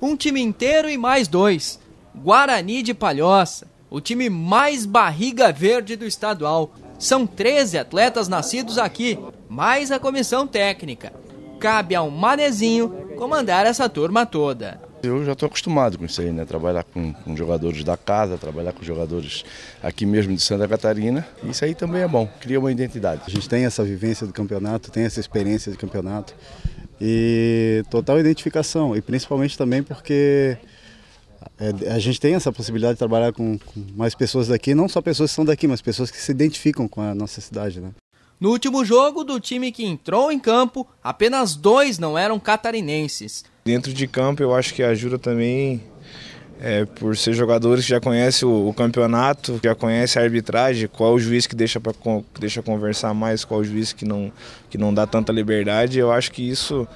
um time inteiro e mais dois. Guarani de Palhoça, o time mais barriga verde do estadual. São 13 atletas nascidos aqui, mais a comissão técnica. Cabe ao Manezinho comandar essa turma toda. Eu já estou acostumado com isso aí, né? Trabalhar com, com, jogadores da casa, trabalhar com jogadores aqui mesmo de Santa Catarina. Isso aí também é bom, cria uma identidade. A gente tem essa vivência do campeonato, tem essa experiência de campeonato e total identificação. E principalmente também porque é, a gente tem essa possibilidade de trabalhar com, mais pessoas daqui, não só pessoas que são daqui, mas pessoas que se identificam com a nossa cidade. Né? No último jogo, do time que entrou em campo, apenas dois não eram catarinenses. Dentro de campo, eu acho que ajuda também é, por ser jogadores que já conhecem o, o, campeonato, já conhecem a arbitragem, qual o juiz que deixa, pra, que deixa conversar mais, qual o juiz que não, que não dá tanta liberdade. Eu acho que isso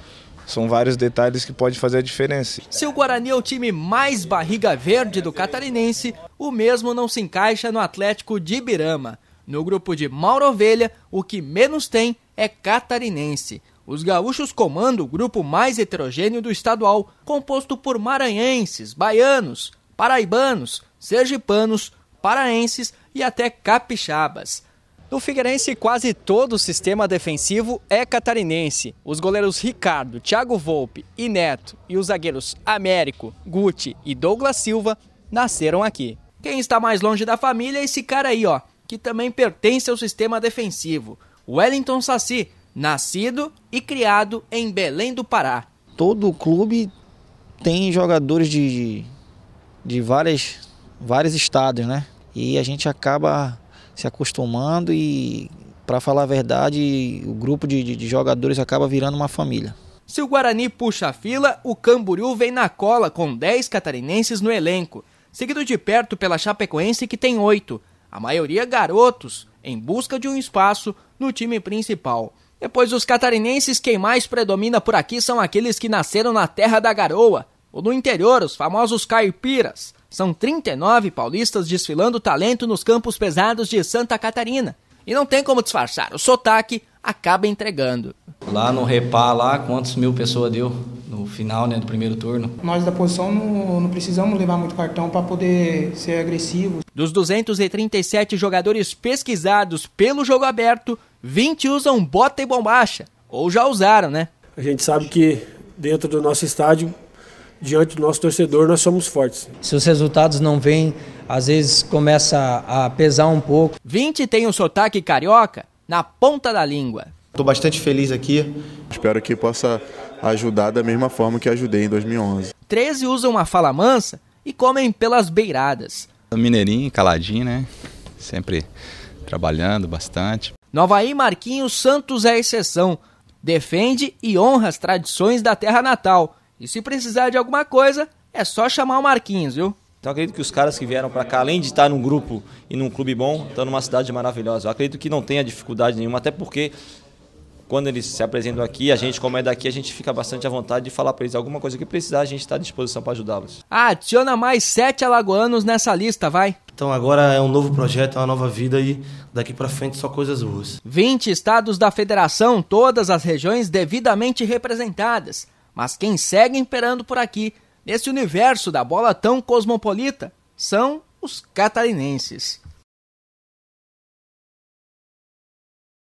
são vários detalhes que pode fazer a diferença. Se o Guarani é o time mais barriga verde do catarinense, o mesmo não se encaixa no Atlético de Ibirama. No grupo de Mauro Ovelha, o que menos tem é catarinense os gaúchos comandam o grupo mais heterogêneo do estadual, composto por maranhenses, baianos, paraibanos, sergipanos, paraenses e até capixabas. No Figueirense, quase todo o sistema defensivo é catarinense. Os goleiros Ricardo, Thiago Volpe e Neto e os zagueiros Américo, Guti e Douglas Silva nasceram aqui. Quem está mais longe da família é esse cara aí, ó, que também pertence ao sistema defensivo. Wellington Saci, nascido e criado em Belém do Pará. Todo o clube tem jogadores de, de várias, vários estados, né? E a gente acaba se acostumando e, para falar a verdade, o grupo de, de, de jogadores acaba virando uma família. Se o Guarani puxa a fila, o Camboriú vem na cola com 10 catarinenses no elenco, seguido de perto pela Chapecoense que tem 8, a maioria garotos, em busca de um espaço no time principal. Depois, os catarinenses, quem mais predomina por aqui são aqueles que nasceram na terra da garoa, ou no interior, os famosos caipiras. São 39 paulistas desfilando talento nos campos pesados de Santa Catarina. E não tem como disfarçar, o sotaque acaba entregando. Lá no Repá, lá, quantos mil pessoas deu? final né, do primeiro turno. Nós da posição não, não precisamos levar muito cartão para poder ser agressivos. Dos 237 jogadores pesquisados pelo jogo aberto, 20 usam bota e bombacha, ou já usaram, né? A gente sabe que dentro do nosso estádio, diante do nosso torcedor, nós somos fortes. Se os resultados não vêm, às vezes começa a pesar um pouco. 20 tem o sotaque carioca na ponta da língua. Estou bastante feliz aqui. Espero que possa ajudar da mesma forma que ajudei em 2011. 13 usam uma fala mansa e comem pelas beiradas. Mineirinho, caladinho, né? Sempre trabalhando bastante. Novaí Marquinhos Santos é exceção. Defende e honra as tradições da terra natal. E se precisar de alguma coisa, é só chamar o Marquinhos, viu? Então acredito que os caras que vieram para cá, além de estar num grupo e num clube bom, estão numa cidade maravilhosa. Eu acredito que não tenha dificuldade nenhuma, até porque quando eles se apresentam aqui, a gente, como é daqui, a gente fica bastante à vontade de falar para eles alguma coisa que precisar, a gente está à disposição para ajudá-los. Adiciona mais sete alagoanos nessa lista, vai! Então agora é um novo projeto, é uma nova vida e daqui para frente só coisas boas. 20 estados da federação, todas as regiões devidamente representadas. Mas quem segue imperando por aqui, nesse universo da bola tão cosmopolita, são os catarinenses.